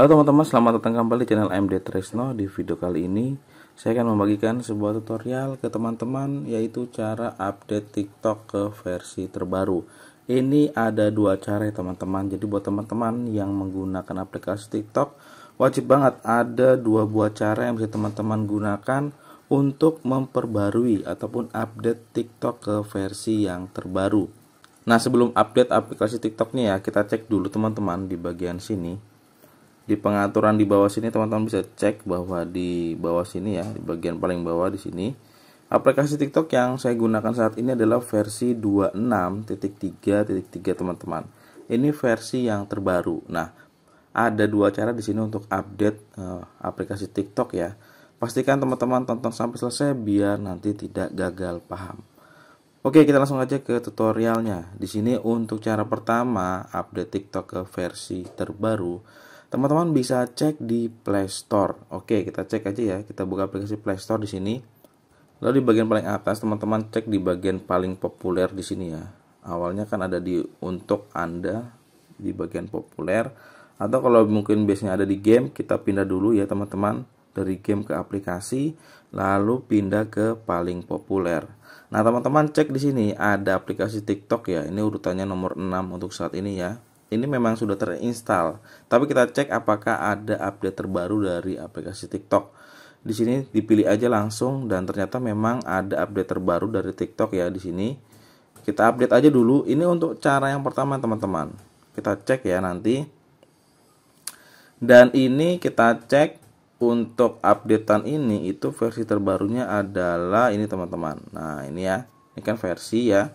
Halo teman-teman, selamat datang kembali di channel md Tresno. Di video kali ini, saya akan membagikan sebuah tutorial ke teman-teman yaitu cara update TikTok ke versi terbaru. Ini ada dua cara ya teman-teman. Jadi buat teman-teman yang menggunakan aplikasi TikTok, wajib banget ada dua buah cara yang bisa teman-teman gunakan untuk memperbarui ataupun update TikTok ke versi yang terbaru. Nah, sebelum update aplikasi tiktoknya ya, kita cek dulu teman-teman di bagian sini di pengaturan di bawah sini teman-teman bisa cek bahwa di bawah sini ya di bagian paling bawah di sini aplikasi TikTok yang saya gunakan saat ini adalah versi 26.3.3 teman-teman ini versi yang terbaru nah ada dua cara di sini untuk update uh, aplikasi TikTok ya pastikan teman-teman tonton sampai selesai biar nanti tidak gagal paham Oke, kita langsung aja ke tutorialnya. Di sini untuk cara pertama, update TikTok ke versi terbaru teman-teman bisa cek di Play Store. Oke, kita cek aja ya. Kita buka aplikasi Play Store di sini. Lalu di bagian paling atas, teman-teman cek di bagian paling populer di sini ya. Awalnya kan ada di untuk Anda di bagian populer atau kalau mungkin biasanya ada di game, kita pindah dulu ya teman-teman dari game ke aplikasi, lalu pindah ke paling populer. Nah, teman-teman cek di sini ada aplikasi TikTok ya. Ini urutannya nomor 6 untuk saat ini ya ini memang sudah terinstall. Tapi kita cek apakah ada update terbaru dari aplikasi TikTok. Di sini dipilih aja langsung dan ternyata memang ada update terbaru dari TikTok ya di sini. Kita update aja dulu. Ini untuk cara yang pertama teman-teman. Kita cek ya nanti. Dan ini kita cek untuk updatean ini itu versi terbarunya adalah ini teman-teman. Nah, ini ya. Ini kan versi ya.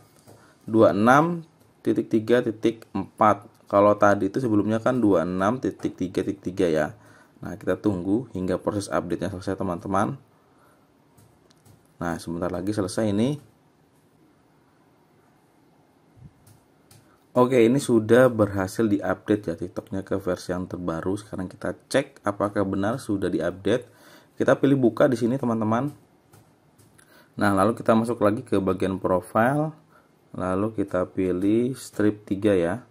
26 titik tiga titik empat. kalau tadi itu sebelumnya kan 26 titik tiga titik ya nah kita tunggu hingga proses update nya selesai teman-teman nah sebentar lagi selesai ini Oke ini sudah berhasil di update ya nya ke versi yang terbaru. Sekarang kita cek apakah benar sudah di update Kita pilih buka di sini teman-teman. Nah lalu kita masuk lagi ke bagian profile lalu kita pilih strip 3 ya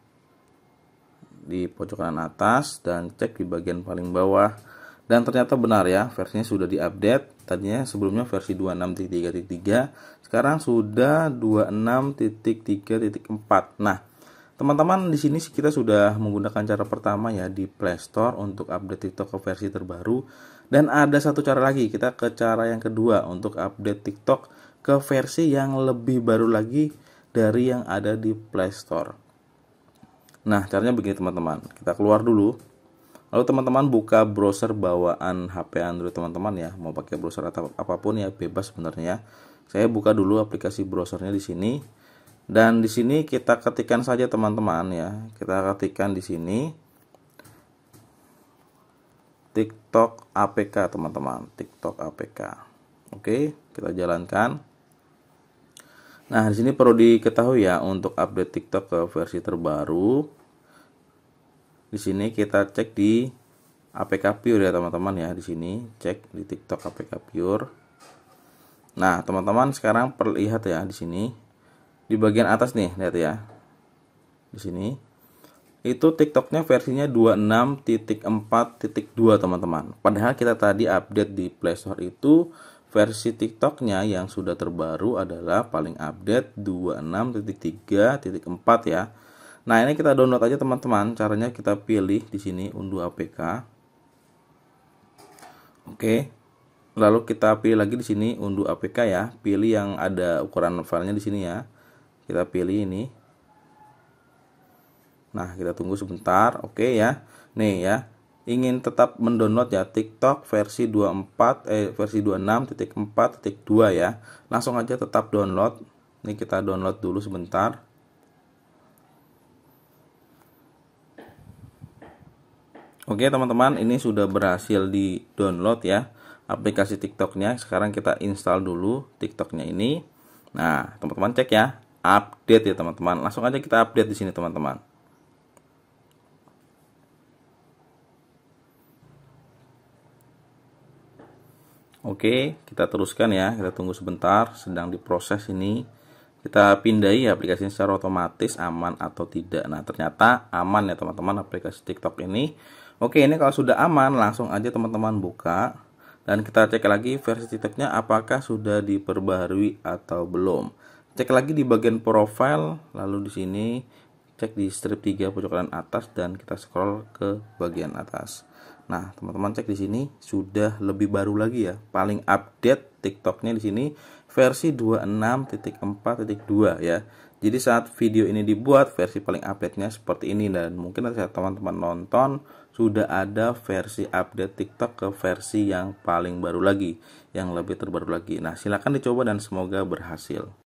di pojok kanan atas dan cek di bagian paling bawah dan ternyata benar ya versinya sudah diupdate tadinya sebelumnya versi 26.3.3 sekarang sudah 26.3.4 nah teman-teman di sini kita sudah menggunakan cara pertama ya di Play Store untuk update TikTok ke versi terbaru dan ada satu cara lagi kita ke cara yang kedua untuk update TikTok ke versi yang lebih baru lagi dari yang ada di Play Store. Nah, caranya begini teman-teman. Kita keluar dulu. Lalu teman-teman buka browser bawaan HP Android teman-teman ya. Mau pakai browser atau apapun ya, bebas sebenarnya. Ya. Saya buka dulu aplikasi browsernya di sini. Dan di sini kita ketikkan saja teman-teman ya. Kita ketikkan di sini TikTok APK teman-teman, TikTok APK. Oke, kita jalankan. Nah, di sini perlu diketahui ya untuk update TikTok ke versi terbaru. Di sini kita cek di APK Pure ya teman-teman ya di sini cek di TikTok APK Pure. Nah, teman-teman sekarang perlihat ya di sini di bagian atas nih lihat ya. Di sini itu TikToknya versinya 26.4.2 teman-teman. Padahal kita tadi update di Play Store itu Versi TikToknya yang sudah terbaru adalah paling update 26.3.4 ya. Nah ini kita download aja teman-teman. Caranya kita pilih di sini unduh APK. Oke. Lalu kita pilih lagi di sini unduh APK ya. Pilih yang ada ukuran filenya di sini ya. Kita pilih ini. Nah kita tunggu sebentar. Oke ya. Nih ya ingin tetap mendownload ya TikTok versi 24 eh versi 26.4.2 ya. Langsung aja tetap download. Ini kita download dulu sebentar. Oke teman-teman, ini sudah berhasil di download ya aplikasi TikToknya. Sekarang kita install dulu TikToknya ini. Nah, teman-teman cek ya, update ya teman-teman. Langsung aja kita update di sini teman-teman. Oke, kita teruskan ya. Kita tunggu sebentar, sedang diproses ini. Kita pindai aplikasi secara otomatis aman atau tidak. Nah, ternyata aman ya teman-teman aplikasi TikTok ini. Oke, ini kalau sudah aman, langsung aja teman-teman buka dan kita cek lagi versi TikToknya apakah sudah diperbarui atau belum. Cek lagi di bagian profile, lalu di sini cek di strip 3 pojok kanan atas dan kita scroll ke bagian atas. Nah, teman-teman cek di sini sudah lebih baru lagi ya. Paling update TikToknya di sini versi 26.4.2 ya. Jadi saat video ini dibuat versi paling update-nya seperti ini dan mungkin saat teman-teman nonton sudah ada versi update TikTok ke versi yang paling baru lagi, yang lebih terbaru lagi. Nah, silakan dicoba dan semoga berhasil.